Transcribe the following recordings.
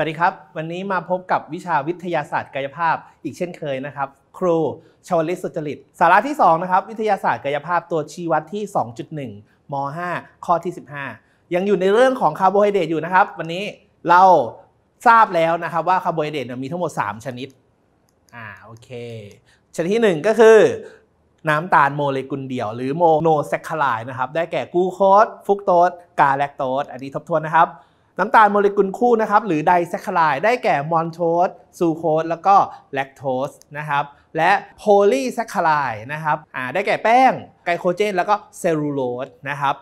วัสดีครับ วันนี้มาพบกับวิชาวิทยาศาสตร์กายภาพอีกเช่นเคยนะครับ ครู ชวลิศสุจริต สาระที่ 2 นะครับ วิทยาศาสตร์กายภาพตัวชี้วัดที่ 2.1ม5ข้อที่ 15 ยังอยู่ในเรื่องของคาร์โบไฮเดรตอยู่นะครับ วันนี้เราทราบแล้วนะครับว่าคาร์โบไฮเดรตมีทั้งหมด 3 ชนิดอ่าโอเคชนิดที่ 1 ก็คือ น้ำตาลโมเลกุลเดี่ยวหรือโมโนแซคคาไ์นะครับได้แก่กูโคสฟุกโตสกาแลคโตสอันนี้ทบทวนนะครับน้ำตาลโมเลกุลคู่นะครับหรือไดแซคคลายได้แก่มอนโทสซูโคสแล้วก็แลคโทสนะครับและโพลีแซคคลายนะครับได้แก่แป้งไกลโคเจน แล้วก็เซลลูโลสนะครับ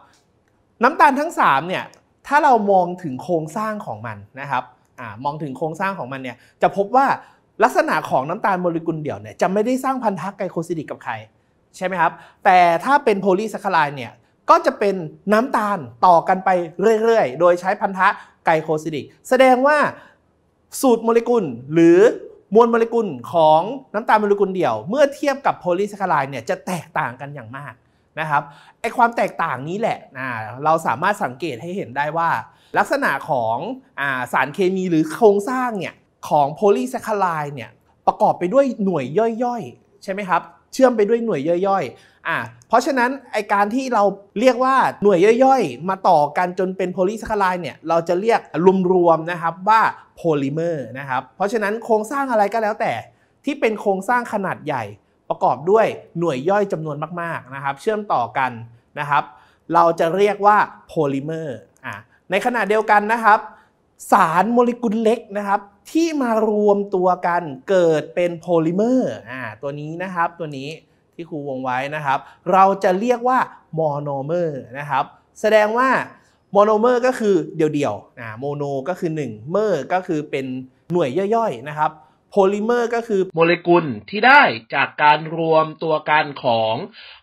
น้ำตาลทั้ง3เนี่ยถ้าเรามองถึงโครงสร้างของมันนะครับอมองถึงโครงสร้างของมันเนี่ยจะพบว่าลักษณะของน้ำตาลโมเลกุลเดี่ยวเนี่ยจะไม่ได้สร้างพันธะไกลโคซิดิกกับใครใช่ไหมครับแต่ถ้าเป็นโพลีแซคคลายเนี่ยก็จะเป็นน้ำตาลต่อกันไปเรื่อยๆ โดยใช้พันธะไกลโคซิดิก แสดงว่าสูตรโมเลกุลหรือมวลโมเลกุลของน้ำตาลโมเลกุลเดี่ยวเมื่อเทียบกับโพลีสคารา์เนี่ยจะแตกต่างกันอย่างมากนะครับไอความแตกต่างนี้แหละนะเราสามารถสังเกตให้เห็นได้ว่าลักษณะของอาสารเคมีหรือโครงสร้างเนี่ยของโพลีสคารา์เนี่ยประกอบไปด้วยหน่วยย่อยๆใช่ไหมครับเชื่อมไปด้วยหน่วยย่อยๆ อ่ะเพราะฉะนั้นไอการที่เราเรียกว่าหน่วยย่อย ๆ มาต่อกันจนเป็นโพลีสัคคายเนี่ย เราจะเรียกรวมๆนะครับว่าโพลิเมอร์นะครับ เพราะฉะนั้นโครงสร้างอะไรก็แล้วแต่ที่เป็นโครงสร้างขนาดใหญ่ประกอบด้วยหน่วยย่อยจำนวนมาก ๆนะครับ เชื่อมต่อกันนะครับ เราจะเรียกว่าโพลิเมอร์อ่ะในขณะเดียวกันนะครับสารโมเลกุลเล็กนะครับ ที่มารวมตัวกันเกิดเป็นโพลิเมอร์อตัวนี้นะครับ ตัวนี้ที่ครูวงไว้นะครับ เราจะเรียกว่าโมโนเมอร์นะครับ แสดงว่า โมโนเมอร์ก็คือ เดี่ยวๆยวโมโนก็คือ1เมอร์ก็คือเป็นหน่วยย่อยๆนะครับโพลิเมอร์ก็คือโมเลกุลที่ได้จากการรวมตัวกันของ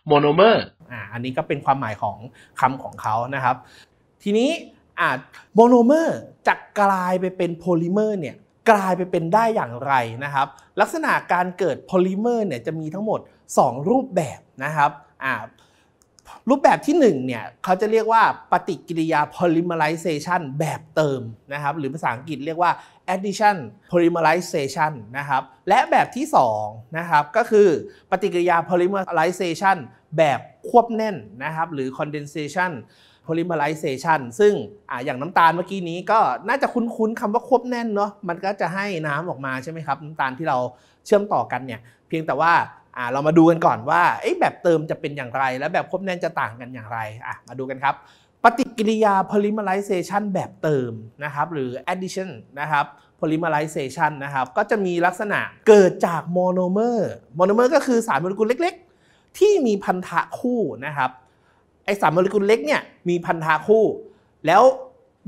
โมโนเมอร์อันนี้ก็เป็นความหมายของคำของเขานะครับ ทีนี้โมโนเมอร์จะกลายไปเป็นโพลิเมอร์เนี่ยกลายไปเป็นได้อย่างไรนะครับลักษณะการเกิดโพลิเมอร์เนี่ยจะมีทั้งหมด 2 รูปแบบนะครับอ่ารูปแบบที่1เนี่ยเขาจะเรียกว่าปฏิกิริยา polymerization แบบเติมนะครับหรือภาษาอังกฤษเรียกว่า addition polymerization นะครับและแบบที่2นะครับก็คือปฏิกิริยา polymerization แบบควบแน่นนะครับหรือ condensation polymerization ซึ่งออย่างน้ำตาลเมื่อกี้นี้ก็น่าจะคุ้นๆคำว่าควบแน่นเนาะมันก็จะให้น้ำออกมาใช่ไหมครับน้ำตาลที่เราเชื่อมต่อกันเนี่ยเพียงแต่ว่าเรามาดูกันก่อนว่า แบบเติมจะเป็นอย่างไรและแบบควบแน่นจะต่างกันอย่างไรมาดูกันครับ ปฏิกิริยา polymerization แบบเติมนะครับ หรือ addition นะครับ polymerization นะครับก็จะมีลักษณะเกิดจากโมโนเมอร์โมโนเมอร์ก็คือสารโมเลกุลเล็กๆ ที่มีพันธะคู่นะครับไอสารโมเลกุลเล็กเนี่ยมีพันธะคู่ แล้ว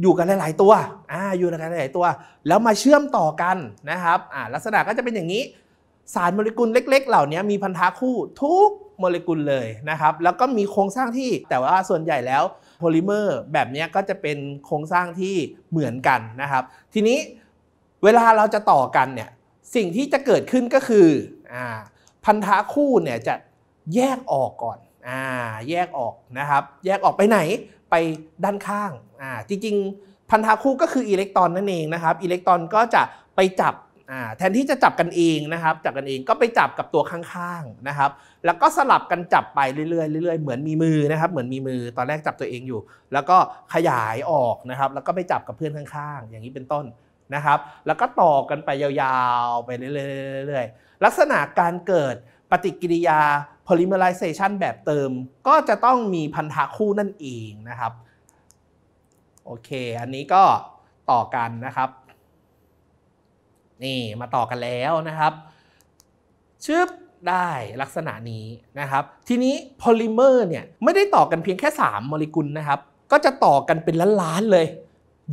อยู่กันหลาย ๆ ตัวอ่าอยู่กันหลายๆตัวแล้วมาเชื่อมต่อกันนะครับอ่าลักษณะก็จะเป็นอย่างนี้สารโมเลกุลเล็กๆ เหล่านี้มีพันธะคู่ทุกโมเลกุลเลยนะครับแล้วก็มีโครงสร้างที่แต่ว่าส่วนใหญ่แล้วโพลิเมอร์แบบนี้ก็จะเป็นโครงสร้างที่เหมือนกันนะครับทีนี้เวลาเราจะต่อกันเนี่ยสิ่งที่จะเกิดขึ้นก็คืออพันธะคู่เนี่ยจะแยกออกก่อน่าแยกออกนะครับแยกออกไปไหนไปด้านข้างอ่าจริงๆ พันธะคู่ก็คืออิเล็กตรอนนั่นเองนะครับอิเล็กตรอนก็จะไปจับอ่าแทนที่จะจับกันเองนะครับจับกันเองก็ไปจับกับตัวข้างๆนะครับแล้วก็สลับกันจับไปเรื่อยๆเรื่อยๆเหมือนมีมือนะครับเหมือนมีมือตอนแรกจับตัวเองอยู่ แล้วก็ขยายออกนะครับแล้วก็ไปจับกับเพื่อนข้าง ๆ อย่างนี้เป็นต้นนะครับแล้วก็ต่อกันไปยาวๆไปเรื่อยๆลักษณะการเกิดปฏิกิริยา polymerization แบบเติมก็จะต้องมีพันธะคู่นั่นเองนะครับ โอเคอันนี้ก็ต่อกันนะครับ นี่มาต่อกันแล้วนะครับ ชึบได้ลักษณะนี้นะครับ ทีนี้โพลิเมอร์เนี่ยไม่ได้ต่อกันเพียงแค่3โมเลกุลนะครับ ก็จะต่อกันเป็นล้านๆเลย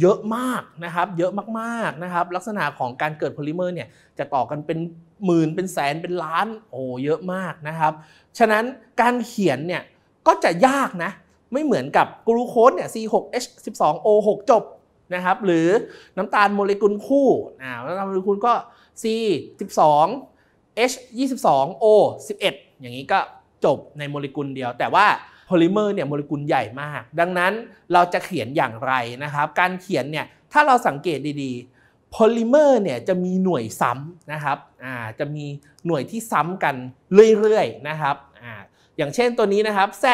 เยอะมากนะครับ เยอะมากๆนะครับลักษณะของการเกิดโพลิเมอร์เนี่ยจะต่อกันเป็นหมื่นเป็นแสนเป็นล้านโอ้เยอะมากนะครับฉะนั้นการเขียนเนี่ยก็จะยากนะไม่เหมือนกับกรูโคสเนี่ย C6H12O6 จบนะครับหรือน้ำตาลโมเลกุลคู่น้ำตาลโมเลกุลก็ C12H22O11 อย่างนี้ก็จบในโมเลกุลเดียว แต่ว่าพลิเมอร์เนี่ยโมเลกุลใหญ่มากดังนั้นเราจะเขียนอย่างไรนะครับ การเขียนเนี่ยถ้าเราสังเกตดีๆโพลิเมอร์เนี่ยจะมีหน่วยซ้ำนะครับอ่าจะมีหน่วยที่ซ้ำกันเรื่อยๆนะครับอ่าอย่างเช่นตัวนี้นะครับ Z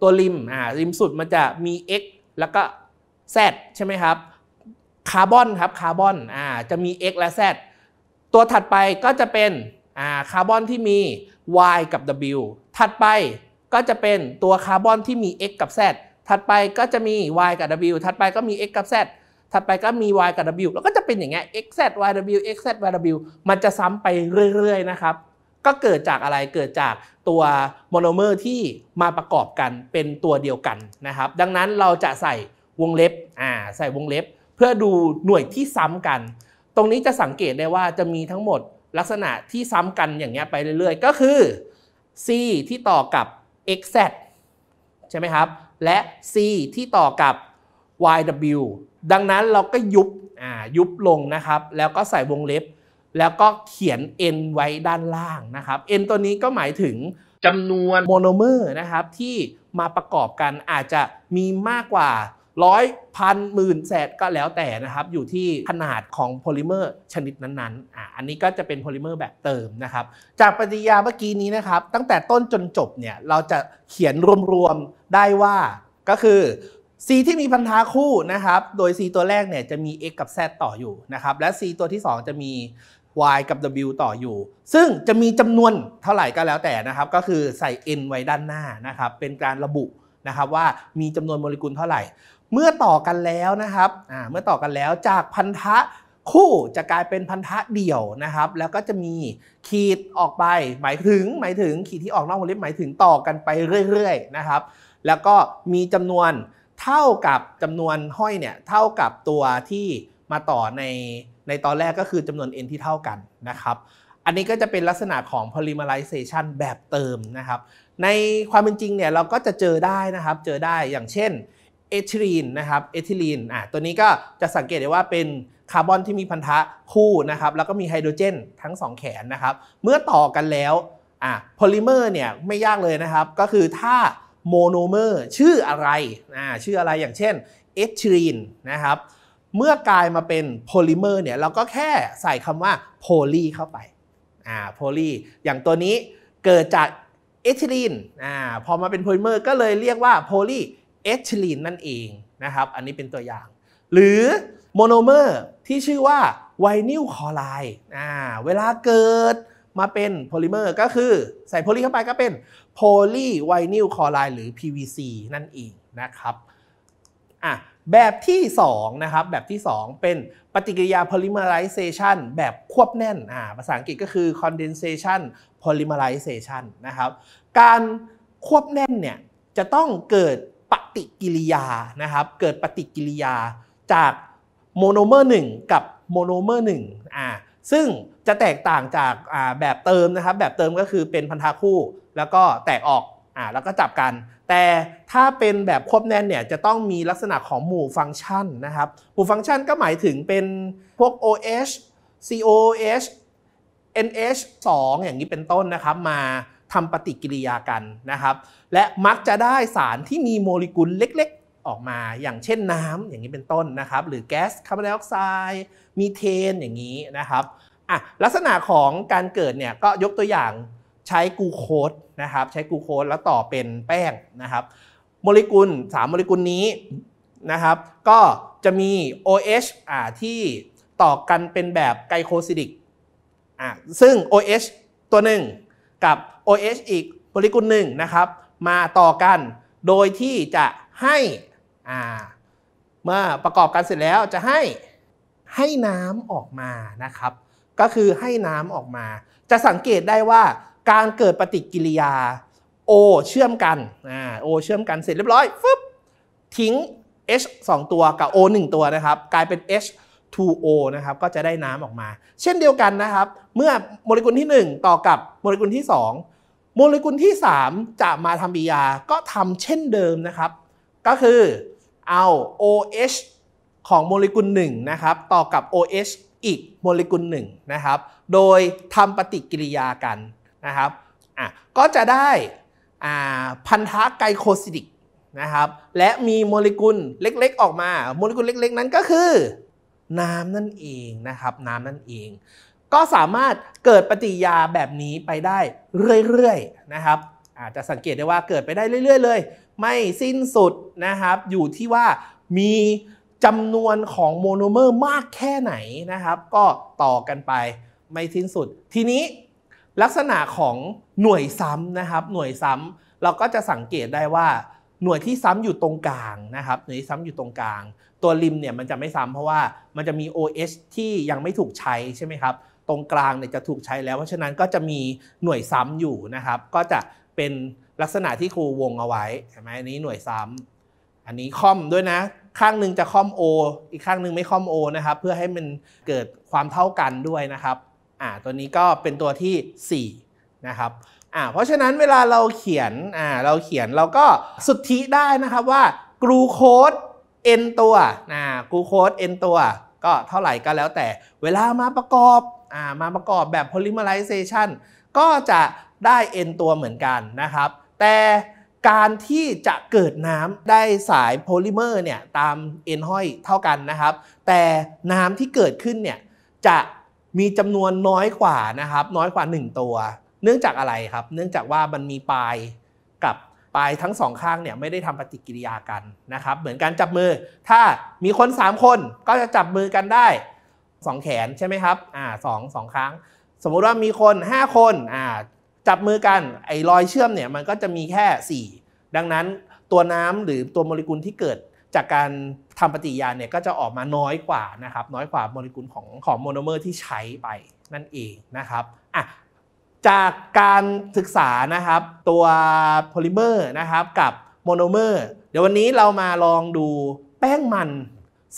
ตัวริมอ่าริมสุดมันจะมี x แล้วก็ z ใช่ไหมครับคาร์บอนครับคาร์บอนอ่าจะมี x และ z ตัวถัดไปก็จะเป็นอ่าคาร์บอนที่มี y กับ w ถัดไปก็จะเป็นตัวคาร์บอนที่มี x กับ z ถัดไปก็จะมี y กับ w ถัดไปก็มี x กับ z ถัดไปก็มี y กับ w แล้วก็จะเป็นอย่างเงี้ย x z y w x z y w มันจะซ้ำไปเรื่อย ๆ นะครับ ก็เกิดจากอะไร เกิดจากตัวโมโนเมอร์ที่มาประกอบกันเป็นตัวเดียวกันนะครับ ดังนั้นเราจะใส่วงเล็บ อ่า ใส่วงเล็บ เพื่อดูหน่วยที่ซ้ำกัน ตรงนี้จะสังเกตได้ว่าจะมีทั้งหมดลักษณะที่ซ้ำกันอย่างเงี้ยไปเรื่อยๆ ก็คือ c ที่ต่อกับ xz ใช่ไหมครับ และ c ที่ต่อกับ yw ดังนั้นเราก็ยุบ อ่า ยุบลงนะครับ แล้วก็ใส่วงเล็บ แล้วก็เขียน n ไว้ด้านล่างนะครับ n ตัวนี้ก็หมายถึงจำนวนโมโนเมอร์นะครับ ที่มาประกอบกันอาจจะมีมากกว่าร้อยพันหมื่นแสนก็แล้วแต่นะครับอยู่ที่ขนาดของโพลิเมอร์ชนิดนั้นๆอ่ะอันนี้ก็จะเป็นโพลิเมอร์แบบเติมนะครับจากปฏิยาเมื่อกี้นี้นะครับตั้งแต่ต้นจนจบเนี่ยเราจะเขียนรวมๆ ได้ว่าก็คือ C ที่มีพันธะคู่นะครับโดย C ตัวแรกเนี่ยจะมี x กับ z ต่ออยู่นะครับและ C ตัวที่2จะมี y กับ w ต่ออยู่ ซึ่งจะมีจำนวนเท่าไหร่ก็แล้วแต่นะครับก็คือใส่ n ไว้ด้านหน้านะครับเป็นการระบุนะครับว่ามีจำนวนโมเลกุลเท่าไหร่เมื่อต่อกันแล้วนะครับเมื่อต่อกันแล้วจากพันธะคู่จะกลายเป็นพันธะเดี่ยวนะครับ แล้วก็จะมีขีดออกไป หมายถึงหมายถึงขีดที่ออกนอกวงเล็บหมายถึงต่อกันไปเรื่อยๆนะครับ แล้วก็มีจำนวนเท่ากับจำนวนห้อยเนี่ยเท่ากับตัวที่มาต่อในในตอนแรกก็คือจำนวน n ที่เท่ากันนะครับ อันนี้ก็จะเป็นลักษณะของ polymerization แบบเติมนะครับ ในความเป็นจริงเนี่ยเราก็จะเจอได้นะครับ เจอได้อย่างเช่นเอทิลีนนะครับเอทิลีนอ่ะตัวนี้ก็จะสังเกตได้ว่าเป็นคาร์บอนที่มีพันธะคู่นะครับแล้วก็มีไฮโดรเจนทั้ง 2 แขนนะครับเมื่อต่อกันแล้วอ่ะโพลิเมอร์เนี่ยไม่ยากเลยนะครับ ก็คือถ้าโมโนเมอร์ชื่ออะไรอ่าชื่ออะไรอย่างเช่นเอทิลีนนะครับเมื่อกลายมาเป็นโพลิเมอร์เนี่ยเราก็แค่ใส่คำว่าโพลีเข้าไปอ่าโพลีอย่างตัวนี้เกิดจากเอทิลีนอ่าพอมาเป็นโพลิเมอร์ก็เลยเรียกว่าโพลีเอทิลีนนั่นเองนะครับ อันนี้เป็นตัวอย่าง หรือโมโนเมอร์ที่ชื่อว่าไวนิลคอไลด์เวลาเกิดมาเป็นโพลิเมอร์ก็คือใส่โพลีเข้าไปก็เป็นโพลีไวนิลคอไลด์หรือ PVC นั่นเองนะครับอ่ะแบบที่2นะครับ แบบที่2 เป็นปฏิกิริยาโพลิเมอไรเซชันแบบควบแน่นอ่าภาษาอังกฤษก็คือ condensation polymerization นะครับ การควบแน่นเนี่ย จะต้องเกิดปฏิกิริยา นะครับ เกิดปฏิกิริยาจากโมโนเมอร์1กับโมโนเมอร์1อ่า ซึ่งจะแตกต่างจากแบบเติมนะครับ แบบเติมก็คือเป็นพันธะคู่ แล้วก็แตกออก อ่า แล้วก็จับกัน แต่ถ้าเป็นแบบควบแน่นเนี่ย จะต้องมีลักษณะของหมู่ฟังก์ชันนะครับ หมู่ฟังก์ชันก็หมายถึงเป็นพวก OH COH NH2 อย่างนี้เป็นต้นนะครับ มาทำปฏิกิริยากันนะครับ และมักจะได้สารที่มีโมเลกุลเล็กๆ ออกมาอย่างเช่นน้ำอย่างนี้เป็นต้นนะครับ หรือ แก๊สคาร์บอนไดออกไซด์มีเทนอย่างนี้นะครับอ่ะลักษณะของการเกิดเนี่ยก็ยกตัวอย่างใช้กูโคสนะครับใช้กูโคสแล้วต่อเป็นแป้งนะครับ โมเลกุล3โมเลกุลนี้นะครับ ก็จะมี OH อ่าที่ต่อกันเป็นแบบไกลโคซิดิกอ่ะซึ่ง OH ตัวหนึ่งกับ OH อีกโมเลกุลหนึ่งนะครับมาต่อกันโดยที่จะให้อ่าเมื่อประกอบกันเสร็จแล้วจะให้ให้น้ำออกมานะครับก็คือให้น้ำออกมา จะสังเกตได้ว่าการเกิดปฏิกิริยา O เชื่อมกันอ่า O เชื่อมกันเสร็จเรียบร้อยฟึบทิ้ง H 2 ตัวกับ O 1ตัวนะครับกลายเป็น H 2O นะครับ ก็จะได้น้ำออกมา เช่นเดียวกันนะครับ เมื่อโมเลกุลที่ 1 ต่อกับโมเลกุลที่ 2 โมเลกุลที่ 3จะมาทำปฏิกิริยา ก็ทำเช่นเดิมนะครับ ก็คือเอา OH ของโมเลกุล1นะครับ ต่อกับ OH อีกโมเลกุล1นะครับ โดยทำปฏิกิริยากันนะครับอ่ะก็จะได้พันธะไกลโคซิดิกนะครับ และมีโมเลกุลเล็กๆ ออกมา โมเลกุลเล็ก ๆ นั้นก็คือน้ำนั่นเองนะครับ น้ำนั่นเอง ก็สามารถเกิดปฏิยาแบบนี้ไปได้เรื่อยๆนะครับ อาจจะสังเกตได้ว่าเกิดไปได้เรื่อยๆเลยไม่สิ้นสุดนะครับ อยู่ที่ว่ามีจำนวนของโมโนเมอร์มากแค่ไหนนะครับ ก็ต่อกันไปไม่สิ้นสุด ทีนี้ลักษณะของหน่วยซ้ำนะครับ หน่วยซ้ำเราก็จะสังเกตได้ว่าหน่วยที่ซ้ำอยู่ตรงกลางนะครับหน่วยซ้ำอยู่ตรงกลางตัวริมเนี่ยมันจะไม่ซ้ำเพราะว่ามันจะมี o s ที่ยังไม่ถูกใช้ใช่ไหมครับตรงกลางเนี่ยจะถูกใช้แล้วเพราะฉะนั้นก็จะมีหน่วยซ้ำอยู่นะครับ ก็จะเป็นลักษณะที่ครูวงเอาไว้ใช่ไหมอันนี้หน่วยซ้ำอันนี้ค่อมด้วยนะ ข้างหนึ่งจะค่อม O อีกข้างหนึ่งไม่ค่อม O นะครับเพื่อให้มันเกิดความเท่ากันด้วยนะครับอ่าตัวนี้ก็เป็นตัวที่4นะครับอ่าเพราะฉะนั้นเวลาเราเขียนอ่าเราเขียนเราก็สุทธิได้นะครับว่ากรูโคด n ตัวนะกูโค้ด n ตัวก็เท่าไหร่ก็แล้วแต่เวลามาประกอบอ่ามาประกอบแบบ polymerization ก็จะได้ n ตัวเหมือนกันนะครับ แต่การที่จะเกิดน้ำได้สายโพลิเมอร์เนี่ยตามเอ็นห้อยเท่ากันนะครับแต่น้ำที่เกิดขึ้นเนี่ยจะมีจำนวนน้อยกว่านะครับ น้อยกว่า 1 ตัว เนื่องจากอะไรครับ เนื่องจากว่ามันมีปลายปลายทั้งสองข้างเนี่ยไม่ได้ทำปฏิกิริยากันนะครับ เหมือนการจับมือถ้ามีคน3 คนก็จะจับมือกันได้2แขนใช่ไหมครับอ่าสองสองครั้ง สมมุติว่ามีคน 5 คนอ่าจับมือกันไอ้รอยเชื่อมเนี่ยมันก็จะมีแค่ 4 ดังนั้นตัวน้ำหรือตัวโมเลกุลที่เกิดจากการทำปฏิกิริยาเนี่ยก็จะออกมาน้อยกว่านะครับน้อยกว่าโมเลกุลของของโมโนเมอร์ที่ใช้ไปนั่นเองนะครับอ่ะจากการศึกษานะครับตัวโพลิเมอร์นะครับกับโมโนเมอร์เดี๋ยววันนี้เรามาลองดูแป้งมัน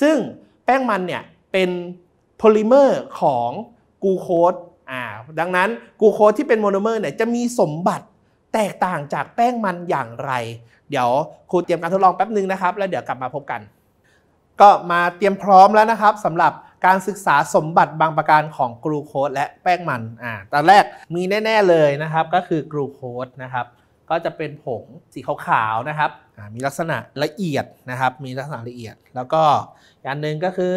ซึ่งแป้งมันเนี่ยเป็นโพลิเมอร์ของกูโคสอ่าดังนั้นกูโคสที่เป็นโมโนเมอร์เนี่ยจะมีสมบัติแตกต่างจากแป้งมันอย่างไร เดี๋ยวครูเตรียมการทดลองแป๊บนึงนะครับแล้วเดี๋ยวกลับมาพบกัน ก็มาเตรียมพร้อมแล้วนะครับสำหรับการศึกษาสมบัติบางประการของกลูโคสและแป้งมัน อ่า ตอนแรกมีแน่ ๆเลยนะครับ ก็คือกลูโคสนะครับ ก็จะเป็นผงสีขาวๆ นะครับ มีลักษณะละเอียดนะครับ มีลักษณะละเอียด แล้วก็อย่างหนึ่งก็คือ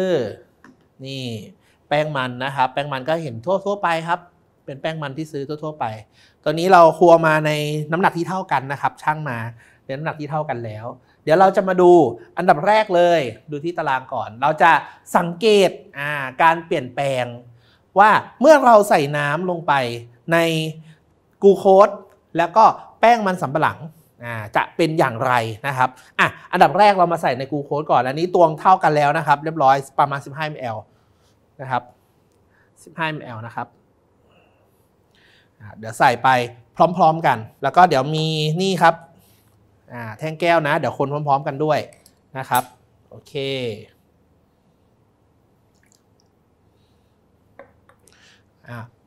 นี่แป้งมันนะครับ แป้งมันก็เห็นทั่วๆ ไปครับ เป็นแป้งมันที่ซื้อทั่วๆไป ตอนนี้เราครัวมาในน้ำหนักที่เท่ากันนะครับช่างมาเป็นน้ำหนักที่เท่ากันแล้วเดี๋ยวเราจะมาดูอันดับแรกเลยดูที่ตารางก่อน เราจะสังเกตการเปลี่ยนแปลง ว่าเมื่อเราใส่น้ำลงไปในกูโคสแล้วก็แป้งมันสำปะหลังจะเป็นอย่างไรนะครับอ่ะอันดับแรกเรามาใส่ในกูโคสก่อนอันนี้ตวงเท่ากันแล้วนะครับเรียบร้อยประมาณ 15 ml นะครับ 15 ml นะครับเดี๋ยวใส่ไปพร้อม ๆกันแล้วก็เดี๋ยวมีนี่ครับ่าแท่งแก้วนะ เดี๋ยวคนพร้อมๆ กันด้วยนะครับโอเค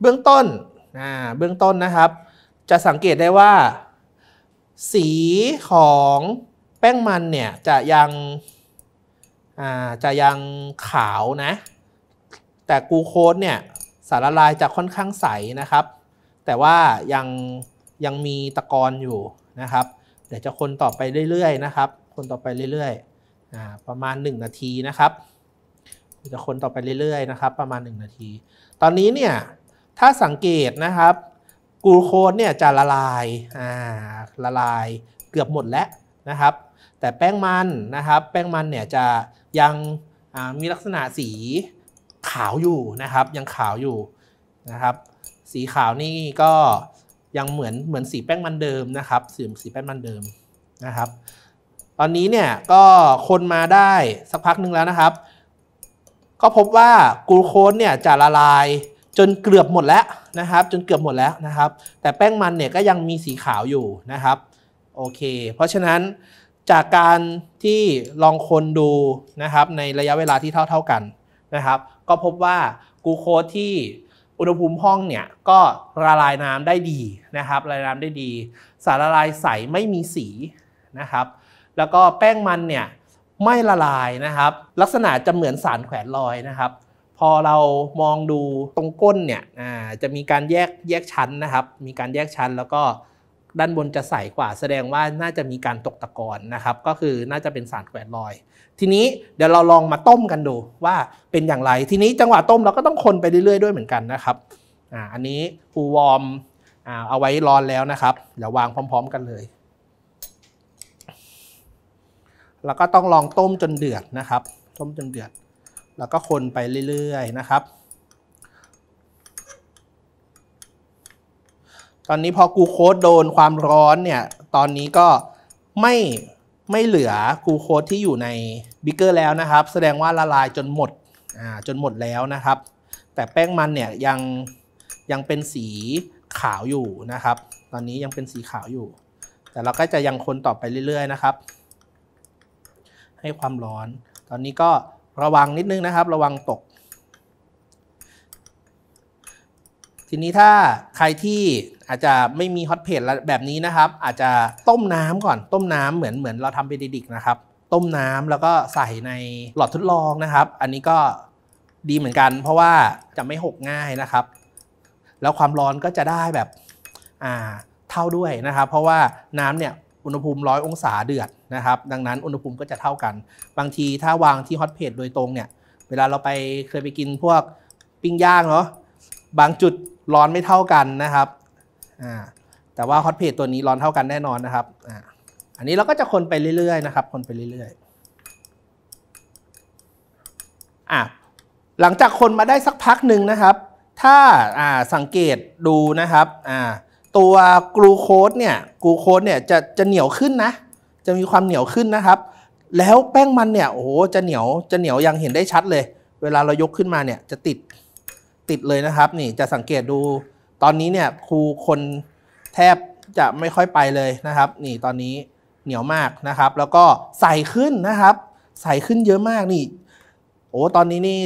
เบื้องต้นเบื้องต้นนะครับ จะสังเกตได้ว่า สีของแป้งมันเนี่ยจะยังจะยังขาวนะ แต่กูโคสเนี่ยสารละลายจะค่อนข้างใสนะครับ แต่ว่ายังยังมีตะกอนอยู่นะครับี๋ยวจะคนต่อไปเรื่อยๆนะครับ คนต่อไปเรื่อยๆประมาณ 1 นาทีนะครับ จะคนต่อไปเรื่อยๆนะครับประมาณ1นาที ตอนนี้เนี่ยถ้าสังเกตนะครับกูโคดเนี่ยจะละลายาละลายเกือบหมดแล้วนะครับ แต่แป้งมันนะครับแป้งมันเนี่ยจะยังมีลักษณะสีขาวอยู่นะครับ ยังขาวอยู่นะครับสีขาวนี่ก็ยังเหมือนเหมือนสีแป้งมันเดิมนะครับสีสีแป้งมันเดิมนะครับ ตอนนี้เนี่ยก็คนมาได้สักพักหนึ่งแล้วนะครับ ก็พบว่ากูโคสเนี่ยจะละลาย จนเกือบหมดแล้วนะครับ จนเกือบหมดแล้วนะครับ แต่แป้งมันเนี่ยก็ยังมีสีขาวอยู่นะครับโอเค เพราะฉะนั้นจากการที่ลองคนดูนะครับในระยะเวลาที่เท่าเท่ากันนะครับ ก็พบว่ากูโคสที่อุณหภูมิห้องเนี่ยก็ละลายน้ำได้ดีนะครับละลายน้ำได้ดี สารละลายใสไม่มีสีนะครับ แล้วก็แป้งมันเนี่ยไม่ละลายนะครับลักษณะจะเหมือนสารแขวนลอยนะครับ พอเรามองดูตรงก้นเนี่ยจะมีการแยกแยกชั้นนะครับมีการแยกชั้นแล้วก็ด้านบนจะใสกว่า แสดงว่าน่าจะมีการตกตะกอนนะครับ ก็คือน่าจะเป็นสารแขวนลอยทีนี้เดี๋ยวเราลองมาต้มกันดูว่าเป็นอย่างไรทีนี้จังหวะต้มเราก็ต้องคนไปเรื่อยๆ ด้วยเหมือนกันนะครับอ่าอันนี้ฟูวอร์มอ่าเอาไว้ร้อนแล้วนะครับเดี๋ยววางพร้อม ๆ กันเลย แล้วก็ต้องลองต้มจนเดือดนะครับ ต้มจนเดือด แล้วก็คนไปเรื่อยๆนะครับ ตอนนี้พอกูโค้ดโดนความร้อนเนี่ยตอนนี้ก็ไม่ไม่เหลือกูโคดที่อยู่ในบิ๊กเกอร์แล้วนะครับ แสดงว่าละลายจนหมดอ่าจนหมดแล้วนะครับ แต่แป้งมันเนี่ยยังยังเป็นสีขาวอยู่นะครับ ตอนนี้ยังเป็นสีขาวอยู่ แต่เราก็จะยังคนต่อไปเรื่อย ๆ นะครับ ให้ความร้อน ตอนนี้ก็ระวังนิดนึงนะครับ ระวังตก ทีนี้ถ้าใครที่อาจจะไม่มีฮอตเพจแบบนี้นะครับ อาจจะต้มน้ำก่อนต้มน้ำเหมือนเหมือนเราทำเบรดิก นะครับ ต้มน้ำแล้วก็ใส่ในหลอดทดลองนะครับ อันนี้ก็ดีเหมือนกัน เพราะว่าจะไม่หกง่ายนะครับ แล้วความร้อนก็จะได้แบบอ่าเท่าด้วยนะครับ เพราะว่าน้ำเนี่ย อุณหภูมิร้อยองศาเดือดนะครับ ดังนั้น อุณหภูมิก็จะเท่ากัน บางทีถ้าวางที่ฮอตเพจโดยตรงเนี่ย เวลาเราไปเคยไปกินพวกปิ้งย่างเนาะบางจุดร้อนไม่เท่ากันนะครับอ่าแต่ว่าฮอตเพจตัวนี้ร้อนเท่ากันแน่นอนนะครับอ่าอันนี้เราก็จะคนไปเรื่อยๆนะครับ คนไปเรื่อยๆอ่หลังจากคนมาได้สักพักหนึ่งนะครับ ถ้าอ่าสังเกตดูนะครับอ่าตัวกลูโคสเนี่ย กลูโคสเนี่ยจะจะเหนียวขึ้นนะ จะมีความเหนียวขึ้นนะครับ แล้วแป้งมันเนี่ยโอ้โหจะเหนียวจะเหนียวยังเห็นได้ชัดเลย เวลาเรายกขึ้นมาเนี่ยจะติดติดเลยนะครับนี่จะสังเกตดูตอนนี้เนี่ยครูคนแทบจะไม่ค่อยไปเลยนะครับ นี่ตอนนี้เหนียวมากนะครับ แล้วก็ใส่ขึ้นนะครับ ใส่ขึ้นเยอะมากนี่ โอ้ตอนนี้นี่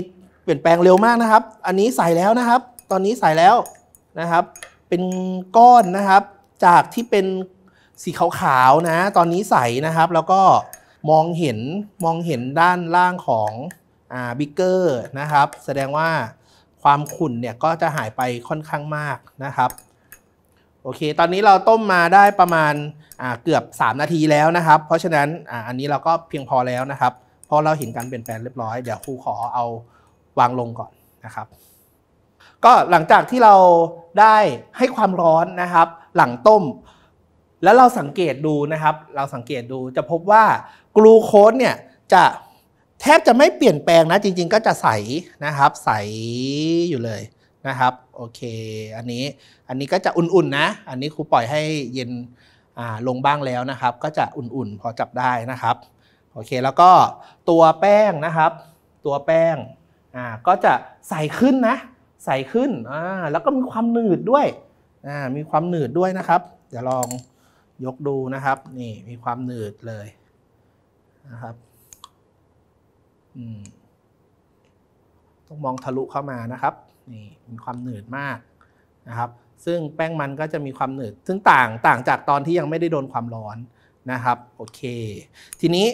เปลี่ยนแปลงเร็วมากนะครับ อันนี้ใส่แล้วนะครับ ตอนนี้ใส่แล้วนะครับ เป็นก้อนนะครับ จากที่เป็นสีขาวๆนะตอนนี้ใสนะครับแล้วก็มองเห็นมองเห็นด้านล่างของอ่าบิ๊กเกอร์นะครับแสดงว่าความขุ่นเนี่ยก็จะหายไปค่อนข้างมากนะครับโอเค ตอนนี้เราต้มมาได้ประมาณเกือบ 3 นาทีแล้วนะครับ เพราะฉะนั้นออันนี้เราก็เพียงพอแล้วนะครับพอเราเห็นการเปลี่ยนแปลงเรียบร้อย เดี๋ยวครูขอเอาวางลงก่อนนะครับ ก็หลังจากที่เราได้ให้ความร้อนนะครับหลังต้ม แล้วเราสังเกตดูนะครับ เราสังเกตดูจะพบว่ากลูโคสเนี่ยจะแทบจะไม่เปลี่ยนแปลงนะ จริงๆ ก็จะใสนะครับ ใสอยู่เลยนะครับโอเค อันนี้อันนี้ก็จะอุ่นๆ นะ อันนี้ครูปล่อยให้เย็นลงบ้างแล้วนะครับ ก็จะอุ่นๆ พอจับได้นะครับโอเค แล้วก็ตัวแป้งนะครับ ตัวแป้งก็จะใสขึ้นนะ ใสขึ้นแล้วก็มีความหนืดด้วยมีความหนืดด้วยนะครับเดี๋ยวลองยกดูนะครับ นี่มีความหนืดเลยนะครับต้องมองทะลุเข้ามานะครับนี่มีความหนืดมากนะครับ ซึ่งแป้งมันก็จะมีความหนืดซึ่งต่างต่างจากตอนที่ยังไม่ได้โดนความร้อนนะครับ โอเค ทีนี้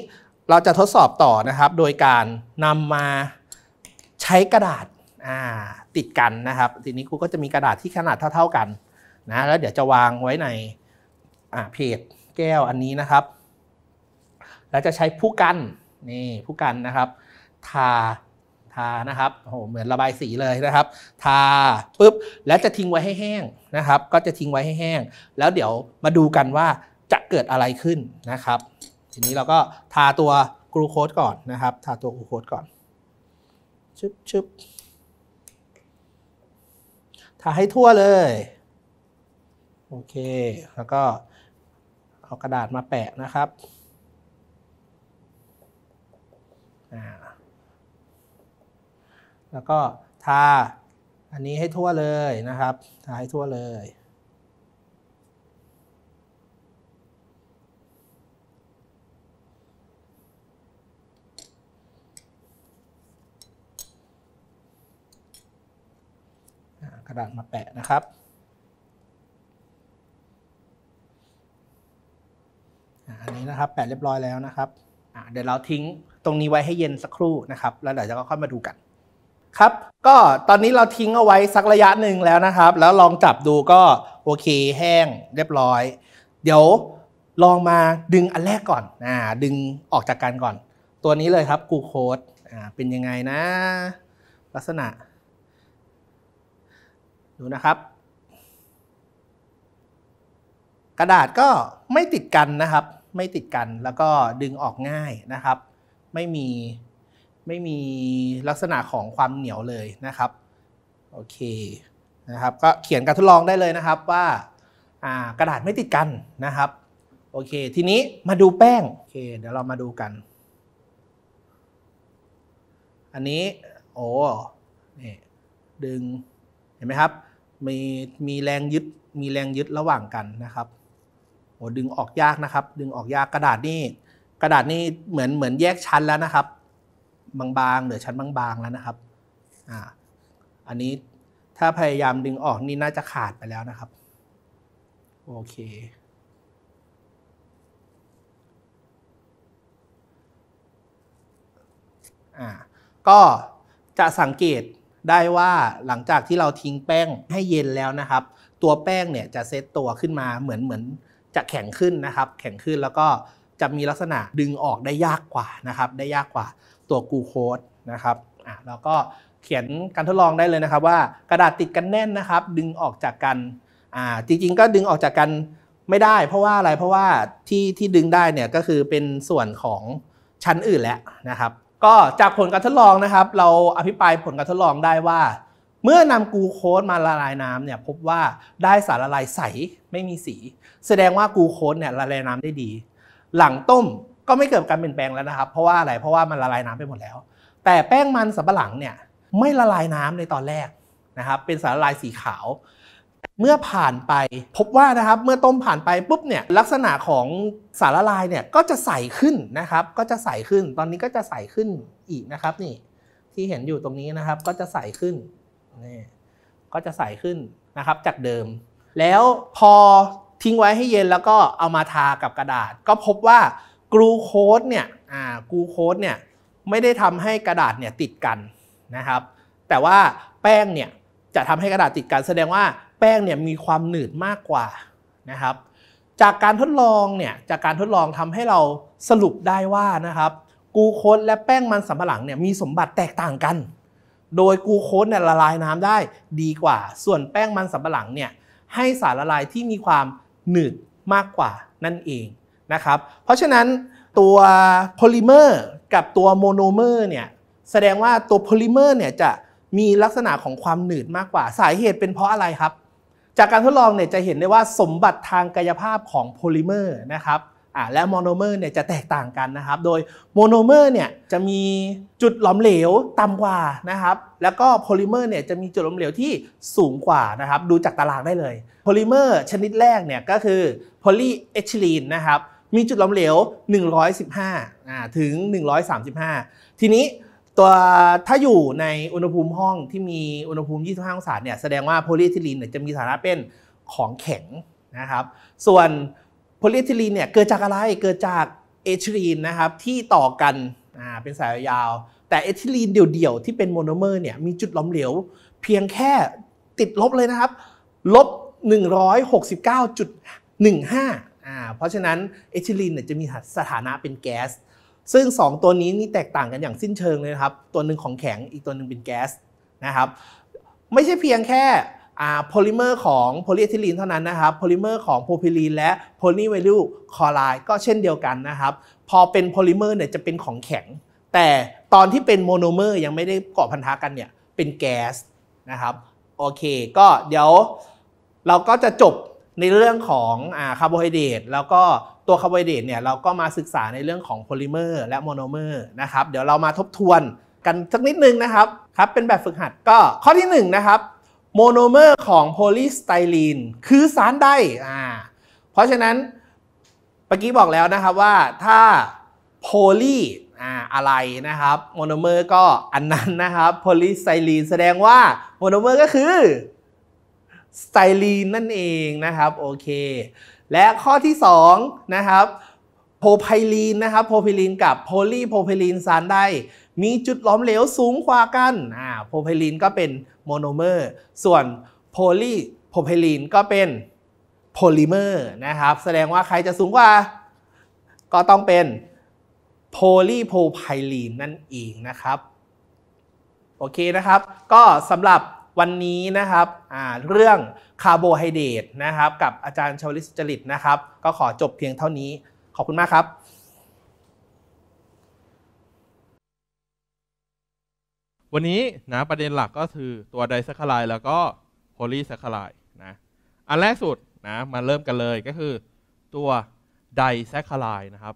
เราจะทดสอบต่อนะครับ โดยการนำมาใช้กระดาษติดกันนะครับ ทีนี้กูก็จะมีกระดาษที่ขนาดเท่าๆกันนะแล้วเดี๋ยวจะวางไว้ในเพจแก้วอันนี้นะครับ แล้วจะใช้ผู้กันนี่ผู้กันนะครับทา ทา นะครับ โอ้โหเหมือนระบายสีเลยนะครับ ทาปุ๊บ แล้วจะทิ้งไว้ให้แห้งนะครับ ก็จะทิ้งไว้ให้แห้ง แล้วเดี๋ยวมาดูกันว่าจะเกิดอะไรขึ้นนะครับ ทีนี้เราก็ทาตัวกรูโคสก่อนนะครับ ทาตัวกรูโคสก่อนชึบชึบทาให้ทั่วเลย โอเค แล้วก็ เอากระดาษมาแปะนะครับ่าแล้วก็ทาอันนี้ให้ทั่วเลยนะครับ ทาให้ทั่วเลยกระดาษมาแปะนะครับ อันนี้นะครับ แปะเรียบร้อยแล้วนะครับ เดี๋ยวเราทิ้งตรงนี้ไว้ให้เย็นสักครู่นะครับ แล้วเดี๋ยวจะค่อยมาดูกันครับ ก็ตอนนี้เราทิ้งเอาไว้สักระยะหนึ่งแล้วนะครับ แล้วลองจับดูก็โอเคแห้งเรียบร้อย เดี๋ยวลองมาดึงอันแรกก่อน อ่า ดึงออกจากกันก่อน ตัวนี้เลยครับกูโคดอ่า เป็นยังไงนะ ลักษณะ ดูนะครับ กระดาษก็ไม่ติดกันนะครับ ไม่ติดกัน แล้วก็ดึงออกง่ายนะครับ ไม่มีไม่มีลักษณะของความเหนียวเลยนะครับ โอเคนะครับ ก็เขียนการทดลองได้เลยนะครับว่ากระดาษไม่ติดกันนะครับโอเค ทีนี้มาดูแป้งโอเคเดี๋ยวเรามาดูกัน อันนี้โอ้นี่ดึงเห็นไหมครับมีมีแรงยึด มีแรงยึดระหว่างกันนะครับโอ้ดึงออกยากนะครับ ดึงออกยากกระดาษนี่กระดาษนี่เหมือนเหมือนแยกชั้นแล้วนะครับบางๆเหลือชั้นบางๆแล้วนะครับ อ่า อันนี้ถ้าพยายามดึงออกนี่น่าจะขาดไปแล้วนะครับ โอเค อ่า ก็จะสังเกตได้ว่าหลังจากที่เราทิ้งแป้งให้เย็นแล้วนะครับ ตัวแป้งเนี่ยจะเซตตัวขึ้นมาเหมือนเหมือนจะแข็งขึ้นนะครับ แข็งขึ้นแล้วก็จะมีลักษณะดึงออกได้ยากกว่านะครับ ได้ยากกว่าตัวกูโคดนะครับอ่ะแล้วก็เขียนการทดลองได้เลยนะครับ ว่ากระดาษติดกันแน่นนะครับ ดึงออกจากกันอ่าจริงๆก็ดึงออกจากกันไม่ได้ เพราะว่าอะไร เพราะว่าที่ที่ดึงได้เนี่ยก็คือเป็นส่วนของชั้นอื่นแล้วนะครับ ก็จากผลการทดลองนะครับ เราอภิปรายผลการทดลองได้ว่า เมื่อนำกูโคดมาละลายน้ำเนี่ยพบว่าได้สารละลายใสไม่มีสี แสดงว่ากูโคดเนี่ยละลายน้ำได้ดีหลังต้มก็ไม่เกิดการเปลี่ยนแปลงแล้วนะครับ เพราะว่าอะไรเพราะว่ามันละลายน้ำไปหมดแล้ว แต่แป้งมันสำปะหลังเนี่ยไม่ละลายน้ำในตอนแรกนะครับเป็นสารละลายสีขาว เมื่อผ่านไปพบว่านะครับ เมื่อต้มผ่านไปปุ๊บเนี่ย ลักษณะของสารละลายเนี่ยก็จะใสขึ้นนะครับ ก็จะใสขึ้น ตอนนี้ก็จะใสขึ้นอีกนะครับนี่ที่เห็นอยู่ตรงนี้นะครับก็จะใสขึ้นนี่ก็จะใสขึ้นนะครับ จากเดิม แล้วพอทิ้งไว้ให้เย็นแล้วก็เอามาทากับกระดาษ ก็พบว่ากรูโคสเนี่ยอ่ากรูโคสเนี่ยไม่ได้ทำให้กระดาษเนี่ยติดกันนะครับแต่ว่าแป้งเนี่ยจะทำให้กระดาษติดกัน แสดงว่าแป้งเนี่ยมีความหนืดมากกว่านะครับจากการทดลองเนี่ยจากการทดลองทำให้เราสรุปได้ว่านะครับกูโคสและแป้งมันสำปะหลังเนี่ยมีสมบัติแตกต่างกัน โดยกูโคสเนี่ยละลายน้ำได้ดีกว่า ส่วนแป้งมันสำปะหลังเนี่ยให้สารละลายที่มีความหนืดมากกว่านั่นเองนะครับ เพราะฉะนั้นตัวโพลิเมอร์กับตัวโมโนเมอร์เนี่ยแสดงว่าตัวโพลิเมอร์เนี่ยจะมีลักษณะของความหนืดมากกว่าสาเหตุเป็นเพราะอะไรครับ จากการทดลองเนี่ยจะเห็นได้ว่าสมบัติทางกายภาพของโพลิเมอร์นะครับอ่าและโมโนเมอร์เนี่ยจะแตกต่างกันนะครับ โดยโมโนเมอร์เนี่ยจะมีจุดหลอมเหลวต่ำกว่านะครับ แล้วก็โพลิเมอร์เนี่ยจะมีจุดหลอมเหลวที่สูงกว่านะครับ ดูจากตารางได้เลย โพลิเมอร์ชนิดแรกเนี่ยก็คือโพลีเอทิลีนนะครับ มีจุดหลอมเหลว 115อ่าถึง 135 ทีนี้ตัวถ้าอยู่ในอุณหภูมิห้องที่มีอุณหภูมิ 25 องศาเนี่ยแสดงว่าโพลีเอทิลีนเนี่ยจะมีสาระเป็นของแข็งนะครับ ส่วนโพลีเอทิลีนเนี่ยเกิดจากอะไรเกิดจากเอทิลีนนะครับที่ต่อกันอ่าเป็นสายยาว แต่เอทิลีนเดี่ยวๆ ที่เป็นโมโนเมอร์เนี่ยมีจุดล้มเหลวเพียงแค่ติดลบเลยนะครับ ลบ 169.15อ่าเพราะฉะนั้นเอทิลีนเนี่ยจะมีสถานะเป็นแก๊สซึ่ง 2 ตัวนี้นี่แตกต่างกันอย่างสิ้นเชิงเลยครับ ตัวหนึ่งของแข็งอีกตัวหนึ่งเป็นแก๊สนะครับไม่ใช่เพียงแค่โพลิเมอร์ของโพลีเอทิลีนเท่านั้นนะครับโพลิเมอร์ของโพพิลีนและโพลีเวลูคอไลก็เช่นเดียวกันนะครับ พอเป็นโพลิเมอร์เนี่ย จะเป็นของแข็ง แต่ตอนที่เป็นโมโนเมอร์ยังไม่ได้เกาะพันธะกันเนี่ย เป็นแก๊สนะครับ โอเค ก็เดี๋ยวเราก็จะจบในเรื่องของคาร์โบไฮเดรตแล้วก็ตัวคาร์โบไฮเดรตเนี่ย เราก็มาศึกษาในเรื่องของโพลิเมอร์และโมโนเมอร์นะครับเดี๋ยวเรามาทบทวนกันสักนิดนึงนะครับครับ เป็นแบบฝึกหัดก็ข้อที่1นนะครับโมโนเมอร์ของโพลีสไตรีนคือสารใดอ่าเพราะฉะนั้นเมื่อกี้บอกแล้วนะครับว่าถ้าโพลีอ่าอะไรนะครับโมโนเมอร์ก็อันนั้นนะครับโพลีสไตรีนแสดงว่าโมโนเมอร์ก็คือสไตรีนนั่นเองนะครับโอเคและข้อที่2นะครับโพไพลีนนะครับโพไพลีนกับโพลีโพไพลีนสารใดมีจุดหลอมเหลวสูงกว่ากันอ่าโพรไพลีนก็เป็นโมโนเมอร์ ส่วนโพลีโพรไพลีนก็เป็นโพลิเมอร์นะครับ แสดงว่าใครจะสูงกว่าก็ต้องเป็น โพลีโพรไพลีนนั่นเองนะครับ โอเคนะครับ ก็สำหรับวันนี้นะครับเรื่องคาร์โบไฮเดรตนะครับกับอาจารย์ชวลิตจริตนะครับ ก็ขอจบเพียงเท่านี้ ขอบคุณมากครับวันนี้นะประเด็นหลักก็คือตัวไดซัคคลายแล้วก็โพลีซัคคลายนะอันแรกสุดนะมาเริ่มกันเลยก็คือตัวไดซัคคลายนะครับ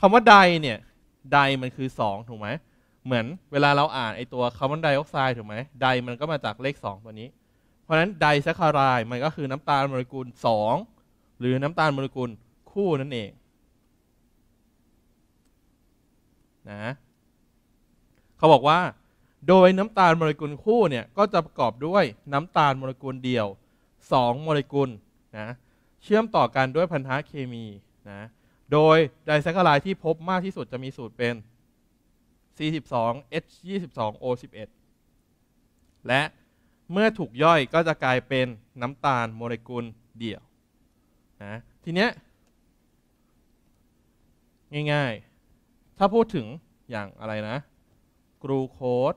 คำว่าไดเนี่ย ไดมันคือ 2 ถูกไหม เหมือนเวลาเราอ่านไอตัวคาร์บอนไดออกไซด์ถูกไหมไดมันก็มาจากเลข 2 ตัวนี้ เพราะฉะนั้นไดซัคคารายมันก็คือน้ำตาลโมเลกุล 2 หรือน้ำตาลโมเลกุลคู่นั่นเอง นะเขาบอกว่าโดยน้ำตาลโมเลกุลคู่เนี่ย ก็จะประกอบด้วยน้ำตาลโมเลกุลเดี่ยว 2 โมเลกุลนะเชื่อมต่อกันด้วยพันธะเคมีนะโดยไดแซคลายที่พบมากที่สุดจะมีสูตรเป็น c 1 2 h 2 2 o 1 1และเมื่อถูกย่อยก็จะกลายเป็นน้ำตาลโมเลกุลเดี่ยวนะทีเนี้ยง่ายๆ ถ้าพูดถึงอย่างอะไรนะกรูโคส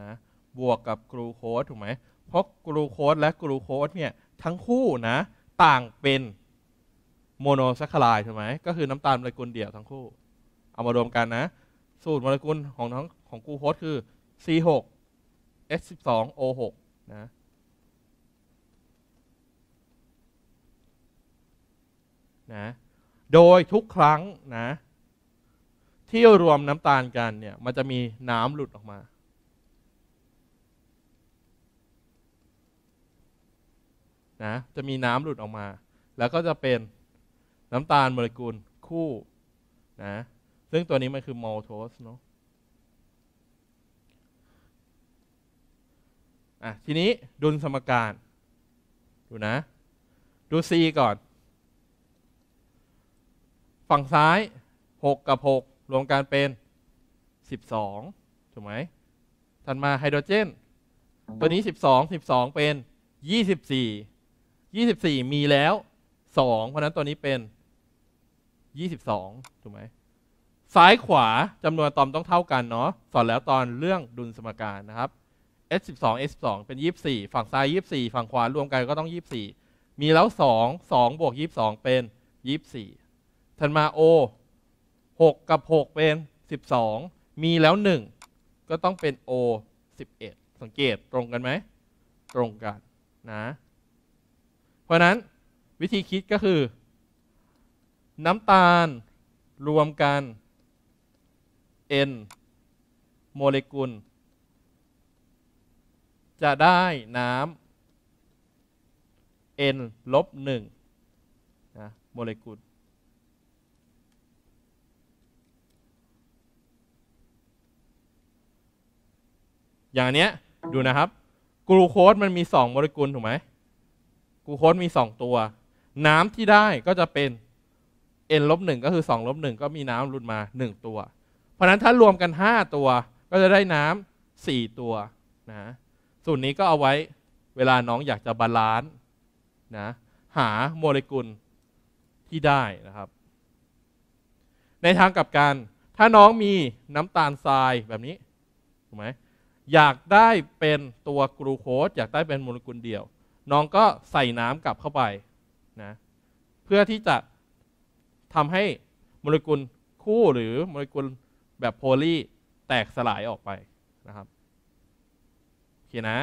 นะบวกกับกรูโคสถูกไหม เพราะกรูโคสและกรูโคสเนี่ยทั้งคู่นะ ต่างเป็น โมโนแซคคลายถูกไหม ก็คือน้ำตาลโมเลกุลเดี่ยวทั้งคู่ เอามารวมกันนะ สูตรโมเลกุลของทั้งของกรูโคสคือ C6 S12O6 นะนะโดยทุกครั้งนะที่รวมน้ำตาลกันเนี่ย มันจะมีน้ำหลุดออกมา นะจะมีน้ำหลุดออกมา แล้วก็จะเป็นน้ำตาลโมเลกุลคู่นะซึ่งตัวนี้มันคือโมโทสเนาะอ่ะทีนี้ดุลสมการ ดูนะ ดู C ก่อน ฝั่งซ้าย 6 กับ 6รวมกันเป็น 12 ถูกไหมถัดมาไฮโดรเจน ตัวนี้ 12 12 เป็น 24 24 มีแล้ว 2 เพราะนั้นตัวนี้เป็น 22 ถูกไหมซ้ายขวาจำนวนตอมต้องเท่ากันเนาะ สอนแล้วตอนเรื่องดุลสมการนะครับ s 12 s 12เป็น 24 ฝั่งซ้าย 24 ฝั่งขวา รวมกันก็ต้อง 24 มีแล้ว 2 2 บวก 22 เป็น 24ถัดมา o 6 กับ 6 เป็น 12 มีแล้ว 1 ก็ต้องเป็น O 11 สังเกตตรงกันไหมตรงกันนะเพราะนั้นวิธีคิดก็คือ น้ำตาลรวมกัน N โมเลกุล จะได้น้ำ N ลบ1นะโมเลกุลอย่างเนี้ยดูนะครับ กลูโคสมันมี 2 โมเลกุล ถูกไหม กลูโคสมี 2 ตัว น้ำที่ได้ก็จะเป็น n ลบหก็คือ2ลบหก็มีน้ำรุดมา 1 ตัว เพราะนั้นถ้ารวมกัน 5 ตัวก็จะได้น้ำ4ตัวนะสูตรนี้ก็เอาไว้เวลาน้องอยากจะบาลานซ์นะ หาโมเลกุลที่ได้นะครับ ในทางกลับกัน ถ้าน้องมีน้ำตาลทรายแบบนี้ถูกไหมอยากได้เป็นตัวกรูโคสอยากได้เป็นโมเลกุลเดียว น้องก็ใส่น้ำกลับเข้าไปนะ เพื่อที่จะทำให้โมเลกุลคู่หรือโมเลกุลแบบโพลีแตกสลายออกไปนะครับโอเคนะ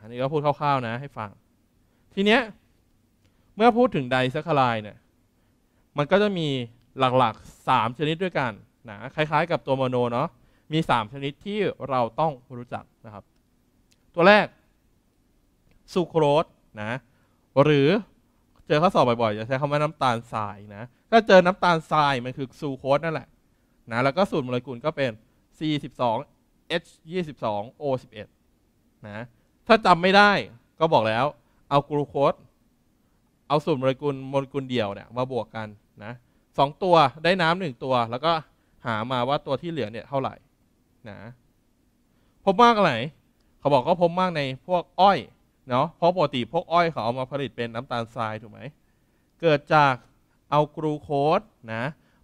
อันนี้ก็พูดคร่าวๆนะ ให้ฟัง ทีเนี้ยเมื่อพูดถึงไดซัคคลายเนี่ยมันก็จะมีหลักๆ 3 ชนิดด้วยกันนะคล้ายๆ กับตัวโมโนเนาะมี 3 ชนิดที่เราต้องรู้จักนะครับ ตัวแรก ซูโครสนะ หรือเจอข้อสอบ บ่อยๆจะใช้คำว่าน้ำตาลทราย นะ ถ้า เจอน้ำตาลทราย มัน คือ ซูโครสนั่น แหละ นะ แล้ว ก็ สูตรโมเลกุลก็เป็น C12H22O11 นะ ถ้าจำไม่ได้ก็บอกแล้ว เอากรูโคสเอาสูตรโมเลกุลโมเลกุลเดียวเนี่ยมาบวกกันนะสองตัวได้น้ำหนึ่งตัว แล้วก็หามาว่าตัวที่เหลือเนี่ยเท่าไหร่นะพบมากอะไร เขาบอกก็พบมากในพวกอ้อยเนาะเพราะปกติพวกอ้อยเขาเอามาผลิตเป็นน้ำตาลทรายถูกไหม เกิดจากเอากรูโคสนะ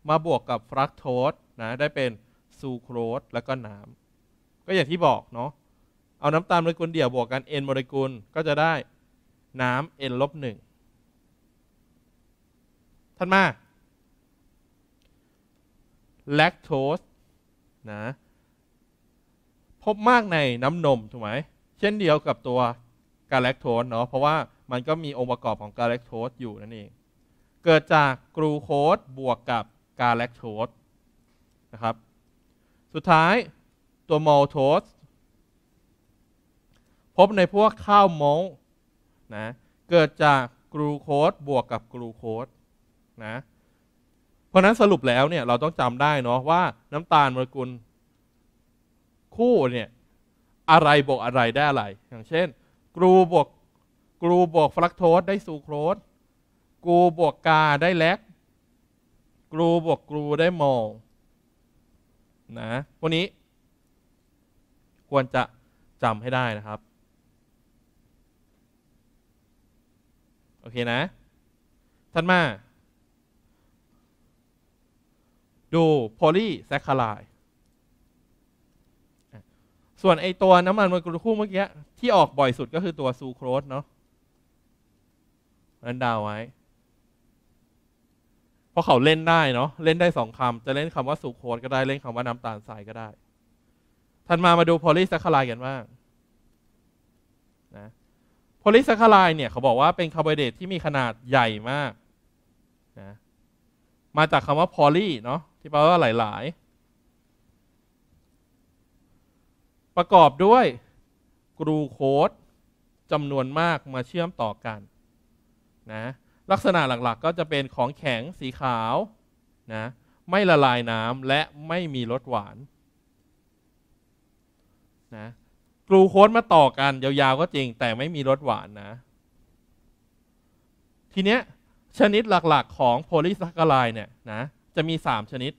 มาบวกกับฟรักโทสนะ ได้เป็นซูโครสแล้วก็น้ำ ก็อย่างที่บอกเนาะ เอาน้ำตาลโมเลกุลเดี่ยวบวกกันเอ็นโมเลกุล ก็จะได้น้ำเอ็นลบหนึ่งท่านมาแลคโทสนะพบมากในน้ำนมถูกไหมเช่นเดียวกับตัวกาแลคโทสเนาะเพราะว่ามันก็มีองค์ประกอบของกาแลคโทสอยู่นั่นเอง เกิดจากกรูโคสบวกกับกาแลคโทสนะครับ สุดท้าย ตัวมอลโทสพบในพวกข้าวมอลนะเกิดจากกรูโคสบวกกับกรูโคสนะเพราะนั้นสรุปแล้วเนี่ยเราต้องจำได้เนาะว่าน้ำตาลโมเลกุลคู่เนี่ยอะไรบวกอะไรได้อะไร อย่างเช่น กรูบวกกรูบวกฟลักโทสได้ซูโครสกรูบวกกาได้ แลกกรูบวกกรูได้ มอลนะพวกนี้ ควรจะจำให้ได้นะครับ โอเค นะท่านมา ดูโพลีแซคคาไลดส่วนไอตัวน้ำมันโมเลกุลคู่เมื่อกี้ที่ออกบ่อยสุดก็คือตัวซูโครสเนาะนั้นดาวไว้เพราะเขาเล่นได้เนาะเล่นได้สองคำจะเล่นคำว่าซูโครสก็ได้เล่นคำว่าน้ำตาลทรายก็ได้ทันมามาดูโพลิแัคคารายกันบ้างนะโพลิแัคคารายเนี่ย เขาบอกว่าเป็นคาร์โบไฮเดรตที่มีขนาดใหญ่มากนะมาจากคำว่าโพลีเนาะที่แปลว่าหลาย ๆประกอบด้วยกรูโคดจำนวนมากมาเชื่อมต่อกัน นะ ลักษณะหลักๆก็จะเป็นของแข็งสีขาวนะ ไม่ละลายน้ำและไม่มีรสหวาน นะกรูโคดมาต่อกันยาวๆก็จริงแต่ไม่มีรสหวานนะ ทีเนี้ยชนิดหลักๆของโพลีสักไลด์เนี่ยนะ จะมี 3 ชนิด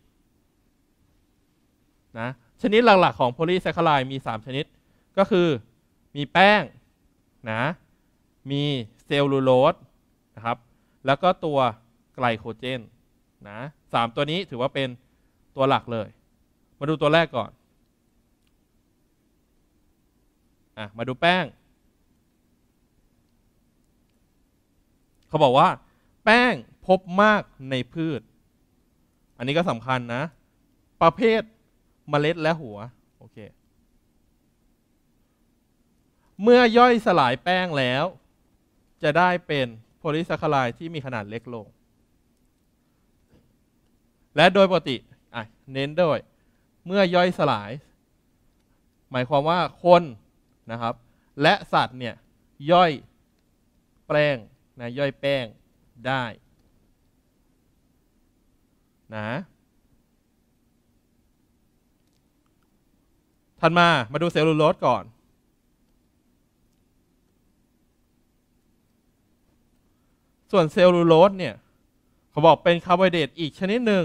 นะชนิดหลักๆของโพลีแซคคาไรด์มี 3 ชนิด ก็คือมีแป้งนะ มีเซลลูโลสนะครับ แล้วก็ตัวไกลโคเจนนะสามตัวนี้ถือว่าเป็นตัวหลักเลย มาดูตัวแรกก่อนอ่ะมาดูแป้ง เขาบอกว่าแป้งพบมากในพืช อันนี้ก็สำคัญนะ ประเภทมเมล็ดและหัวโอเค เมื่อย่อยสลายแป้งแล้ว จะได้เป็นโพลิสัคคารายที่มีขนาดเล็กลง และโดยปกติเน้นด้วย เมื่อย่อยสลาย หมายความว่าคนนะครับ และสัตว์เนี่ยย่อยแป้งนะ ย่อยแป้งได้ นะถัดมา มาดูเซลลูโลสก่อน ส่วนเซลลูโลสเนี่ย เขาบอกเป็นคาร์โบไฮเดรตอีกชนิดหนึ่ง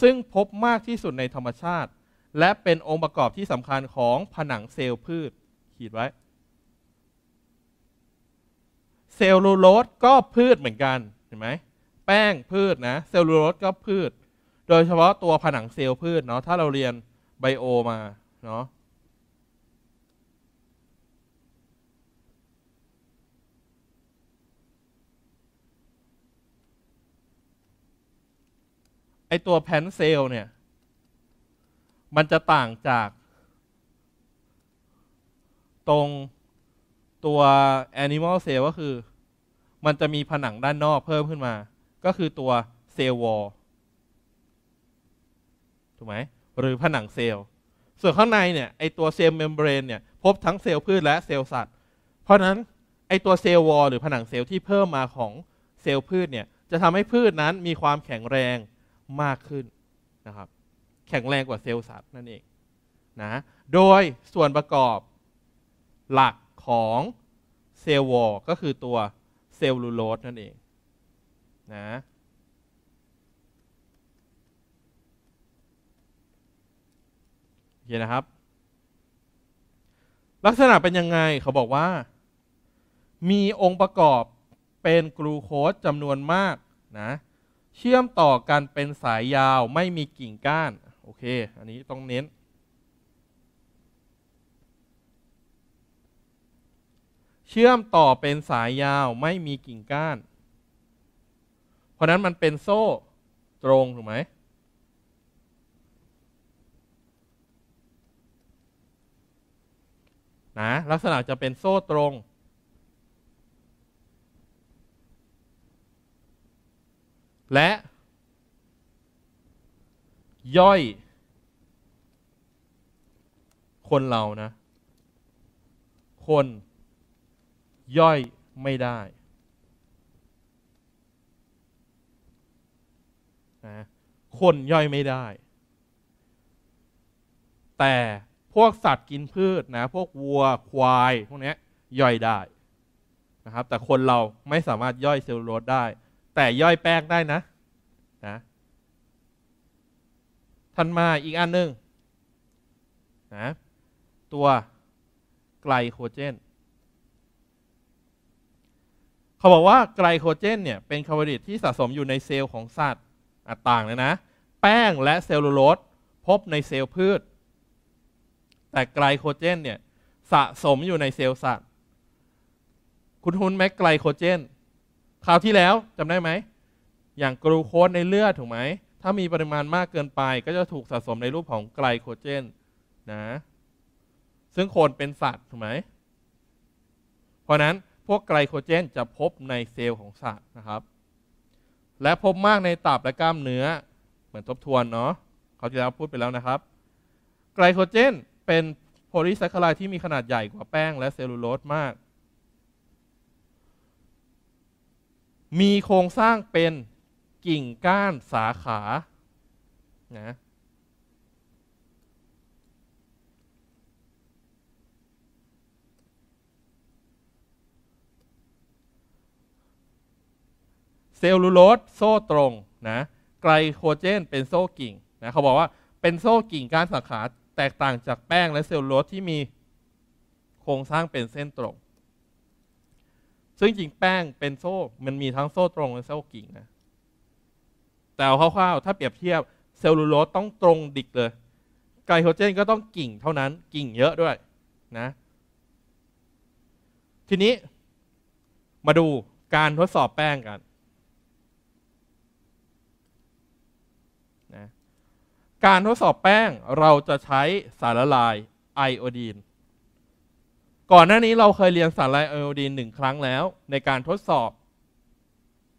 ซึ่งพบมากที่สุดในธรรมชาติ และเป็นองค์ประกอบที่สำคัญของผนังเซลล์พืช ขีดไว้เซลลูโลสก็พืชเหมือนกันเห็นไหมแป้งพืชนะเซลลูโลสก็พืช โดยเฉพาะตัวผนังเซลล์พืชเนาะถ้าเราเรียนไบโอมาเนาะไอตัวแผนเซลเนี่ย มันจะต่างจากตรงตัว Animal Cell ก็คือ มันจะมีผนังด้านนอกเพิ่มขึ้นมา ก็คือตัวเซลล์วอลถูกไหมหรือผนังเซลล์ ส่วนข้างในเนี่ย ไอตัวเซลล์เมมเบรนเนี่ย พบทั้งเซลล์พืชและเซลล์สัตว์ เพราะนั้น ไอตัวเซลล์วอลหรือผนังเซลล์ที่เพิ่มมาของเซลล์พืชเนี่ย จะทำให้พืชนั้นมีความแข็งแรงมากขึ้นนะครับ แข็งแรงกว่าเซลล์สัตว์นั่นเองนะ โดยส่วนประกอบหลักของเซลล์วอลก็คือตัวเซลลูโลสนั่นเองนะโอเคนะครับ ลักษณะเป็นยังไงเขาบอกว่า มีองค์ประกอบเป็นกลูโคสจำนวนมากนะเชื่อมต่อกันเป็นสายยาวไม่มีกิ่งก้าน โอเค อันนี้ต้องเน้น เชื่อมต่อเป็นสายยาวไม่มีกิ่งก้าน เพราะนั้นมันเป็นโซ่ตรงถูกไหมนะลักษณะจะเป็นโซ่ตรงและ ย่อยคนเรานะ คนย่อยไม่ได้นะคนย่อยไม่ได้ แต่พวกสัตว์กินพืชนะ พวกวัวควาย พวกนี้ย่อยได้นะครับ แต่คนเราไม่สามารถย่อยเซลลูโลสได้แต่ย่อยแป้งได้นะนะทันมาอีกอันหนึ่งนะตัวไกลโคเจน เขาบอกว่าไกลโคเจน เนี่ยเป็นคาร์โบไฮเดรตที่สะสมอยู่ในเซลล์ของสัตว์อต่างเลยนะ แป้งและเซลลูโลสพบในเซลล์พืช แต่ไกลโคเจนเนี่ยสะสมอยู่ในเซลล์สัตว์คุณหุ้นแม็กไกลโคเจนคราวที่แล้วจำได้ไหม อย่างกรูโคสในเลือดถูกไหม ถ้ามีปริมาณมากเกินไปก็จะถูกสะสมในรูปของไกลโคเจนนะ ซึ่งโคนเป็นสัตว์ถูกไหม เพราะนั้นพวกไกลโคเจนจะพบในเซลล์ของสัตว์นะครับ และพบมากในตับและกล้ามเนื้อ เหมือนทบทวนเนาะเขาที่แล้วพูดไปแล้วนะครับ ไกลโคเจนเป็นโพลีแซคคารายที่มีขนาดใหญ่กว่าแป้งและเซลลูโลสมากมีโครงสร้างเป็นกิ่งก้านสาขานะเซลลูโลสโซ่ตรงนะไกลโคเจนเป็นโซ่กิ่งนะเขาบอกว่าเป็นโซ่กิ่งก้านสาขาแตกต่างจากแป้งและเซลลูโลสที่มีโครงสร้างเป็นเส้นตรงซึ่งจริงแป้งเป็นโซ่ มันมีทั้งโซ่ตรงและโซ่กิ่งนะ แต่คร่าวๆถ้าเปรียบเทียบเซลลูโลสต้องตรงดิกเลย ไกลโคเจนก็ต้องกิ่งเท่านั้น กิ่งเยอะด้วยนะ ทีนี้มาดูการทดสอบแป้งกันนะ การทดสอบแป้งเราจะใช้สารละลายไอโอดีนก่อนหน้านี้เราเคยเรียนสารไลโอดีนหนึ่งครั้งแล้ว ในการทดสอบ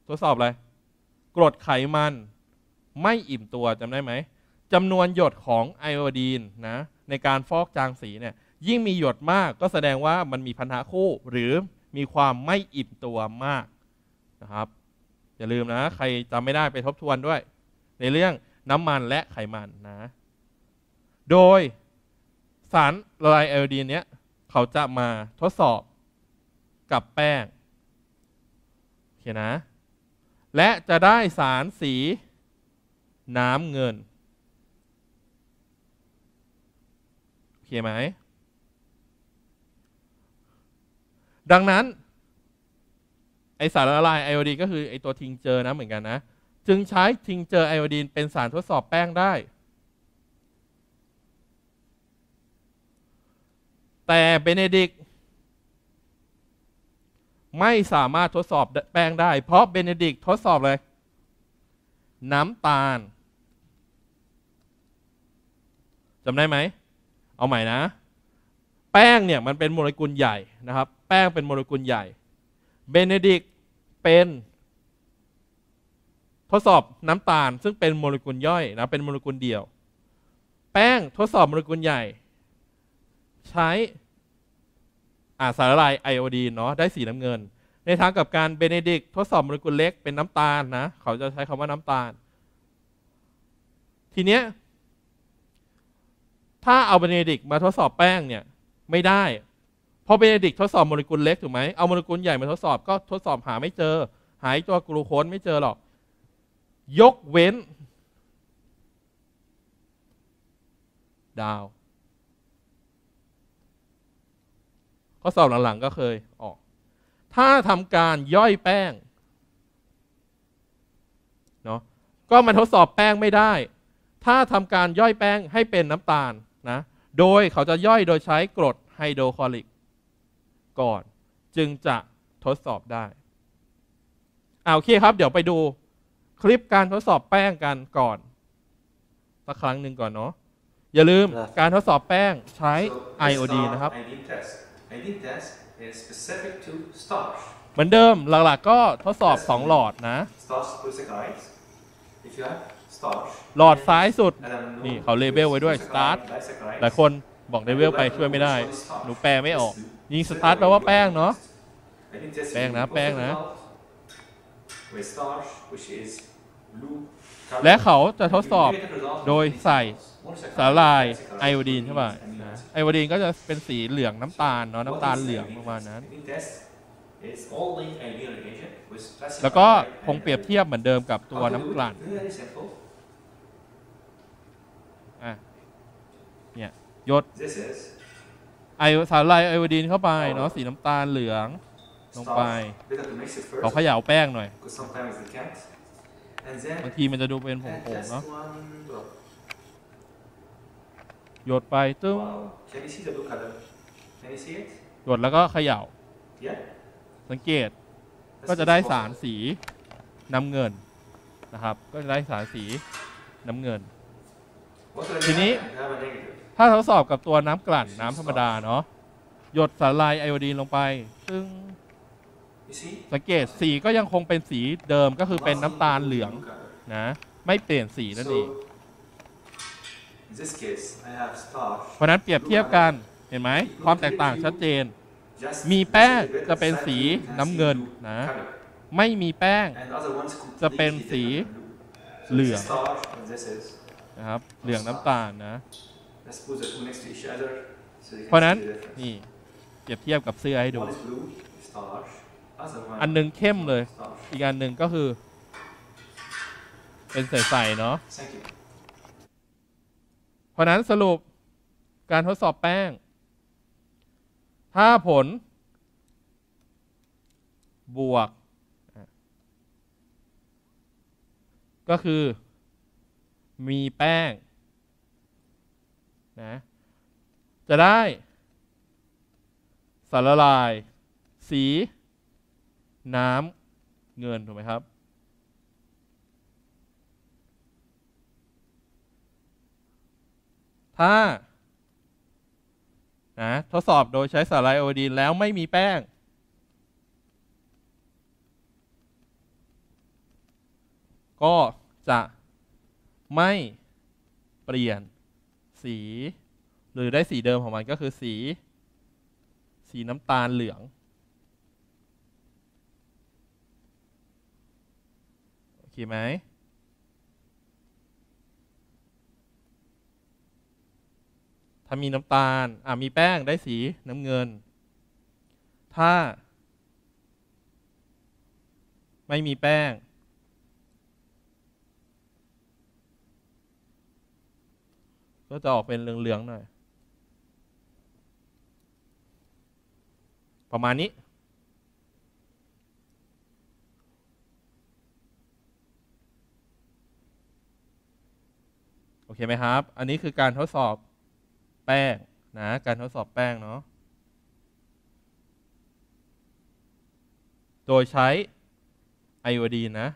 ทดสอบอะไรกรดไขมันไม่อิ่มตัวจำได้ไหมจำนวนหยดของไอโอดีนนะในการฟอกจางสีเนี่ยยิ่งมีหยดมากก็แสดงว่ามันมีพันธะคู่หรือมีความไม่อิ่มตัวมากนะครับ อย่าลืมนะ ใครจำไม่ได้ไปทบทวนด้วย ในเรื่องน้ำมันและไขมันนะ โดยสารละลายไอโอดีนเนี้ยเขาจะมาทดสอบกับแป้งโอเคนะ และจะได้สารสีน้ำเงินโอเคไหม ดังนั้นไอสารละลายไอโอดีนก็คือไอตัวทิงเจอนะเหมือนกันนะ จึงใช้ทิงเจอไอโอดีนเป็นสารทดสอบแป้งได้แต่เบเนดิกไม่สามารถทดสอบแป้งได้ เพราะเบเนดิกทดสอบเลยน้ำตาลจำได้ไหม เอาใหม่นะ แป้งเนี่ยมันเป็นโมเลกุลใหญ่นะครับ แป้งเป็นโมเลกุลใหญ่เบเนดิกเป็น ทดสอบน้ำตาล ซึ่งเป็นโมเลกุลย่อยนะเป็นโมเลกุลเดียว แป้งทดสอบโมเลกุลใหญ่ใช้อาสารละลายไอโอดีนเนาะได้สีน้ำเงินในทางกับการเบเนดิกทดสอบโมเลกุลเล็กเป็นน้ำตาลนะ เขาจะใช้คำว่าน้ำตาล ทีเนี้ยถ้าเอาเบเนดิกมาทดสอบแป้งเนี่ย ไม่ได้เพราะเบเนดิกทดสอบโมเลกุลเล็กถูกไหมเอาโมเลกุลใหญ่มาทดสอบก็ทดสอบหาไม่เจอ หายตัวกลูโคสไม่เจอหรอก ยกเว้น ดาวข้อสอบหลังๆ ก็เคยออก ถ้าทำการย่อยแป้งเนาะ ก็มันทดสอบแป้งไม่ได้ ถ้าทำการย่อยแป้งให้เป็นน้ำตาลนะ โดยเขาจะย่อยโดยใช้กรดไฮโดรคลอริกก่อน จึงจะทดสอบได้ เอาโอเคครับ เดี๋ยวไปดูคลิปการทดสอบแป้งกันก่อน สักครั้งหนึ่งก่อนเนาะอย่าลืมการทดสอบแป้งใช้ไอโอดีนะครับเหมือนเดิมหลักๆ ก็ทดสอบ 2 หลอดนะหลอดซ้ายสุดนี่เขาเลเวลไว้ด้วย start หลายคนบอกเลเวลไปช่วยไม่ได้ หนูแปลไม่ออก ยิง s t a r ทแปลว่าแป้งเนาะ แป้งนะ แป้งนะ และเขาจะทดสอบโดยใส่สาลายไอโอดีนใช่ป่ะนะไอโอดีนก็จะเป็นสีเหลืองน้ำตาลเนาะน้ำตาลเหลืองประมาณนั้น แล้วก็คงเปรียบเทียบเหมือนเดิมกับตัวน้ำกลั่นเนี่ยยศไอสารายไอโอดีนเข้าไปเนาะสีน้ำตาลเหลืองลงไปขอขยาวแป้งหน่อยบางทีมันจะดูเป็นผงๆเนาะหยดไปตึ้งหยดแล้วก็เขย่า สังเกตก็จะได้สารสีน้ำเงินนะครับ ก็จะได้สารสีน้ำเงิน ทีนี้ถ้าทดสอบกับตัวน้ำกลั่นน้ำธรรมดาเนาะหยดสารลายไอโอดีนลงไปซึ่งสังเกตสีก็ยังคงเป็นสีเดิมก็คือเป็นน้ำตาลเหลืองนะ ไม่เปลี่ยนสีนั่นเองเพราะนั้นเปรียบเทียบกันเห็นไหมความแตกต่างชัดเจน มีแป้งจะเป็นสีน้ำเงินนะ ไม่มีแป้ง จะเป็นสีเหลืองนะครับ เหลืองน้ำตาลนะ เพราะนั้นนี่เปรียบเทียบกับเสื้อให้ดูอันหนึ่งเข้มเลย อีกอันหนึ่งก็คือ เป็นใสๆเนาะเพราะนั้นสรุปการทดสอบแป้ง ถ้าผลบวกก็คือ มีแป้งนะจะได้สารละลายสีน้ำเงินถูกไหมครับถ้านะทดสอบโดยใช้สารไอโอดีนแล้วไม่มีแป้ง ก็จะไม่เปลี่ยนสีหรือได้สีเดิมของมันก็คือสี สีน้ำตาลเหลืองโอเคไหมถ้ามีน้ำตาล อ่ามีแป้งได้สีน้ำเงิน ถ้า ไม่มีแป้ง ก็จะออกเป็นเหลือง ๆ หน่อย ประมาณนี้ โอเคไหมครับ อันนี้คือการทดสอบป้งนะการทดสอบแป้งเนาะ โดยใช้ไอโอดีนะ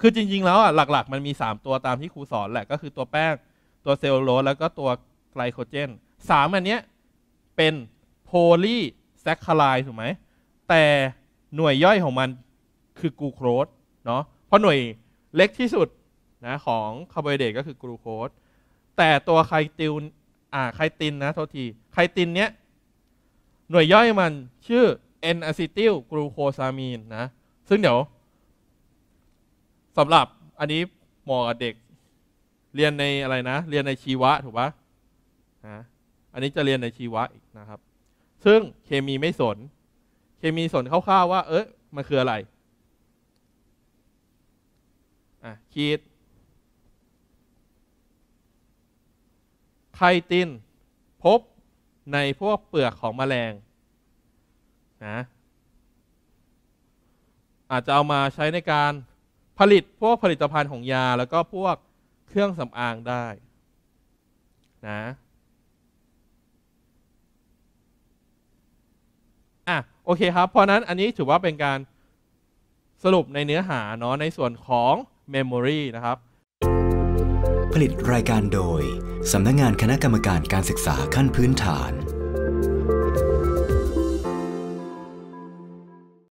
คือจริงๆแล้วอ่ะหลักๆ มันมี 3 ตัวตามที่ครูสอน แหละก็คือตัวแป้ง ตัวเซลลูโลสแล้วก็ตัวไกลโคเจนสามอันเนี้ยเป็นโพลีแซคคาไลถูกไหมแต่หน่วยย่อยของมันคือกูโครสเนาะเพราะหน่วยเล็กที่สุดนะ ของคาร์โบไฮเดรตก็คือกลูโคสแต่ตัวไคติลอ่าไคตินนะโทษทีไคตินเนี้ยหน่วยย่อยมันชื่อ N อะซิติลกรูโคซามีนนะซึ่งเดี๋ยวสำหรับอันนี้หมอเด็กเรียนในอะไรนะ เรียนในชีวะถูกปะนะอันนี้จะเรียนในชีวะอีกนะครับซึ่งเคมีไม่สน เคมีสนคร่าวๆว่า เอ๊ะมันคืออะไรอ่ะคีดไคตินพบในพวกเปลือกของแมลง นะอาจจะเอามาใช้ในการผลิตพวกผลิตภัณฑ์ของยาแล้วก็พวกเครื่องสำอางได้ นะอ่ะโอเคครับ เพราะนั้นอันนี้ถือว่าเป็นการสรุปในเนื้อหาเนาะในส่วนของ Memory นะครับ ผลิตรายการโดย สำนักงงานคณะกรรมการการศึกษาขั้นพื้นฐาน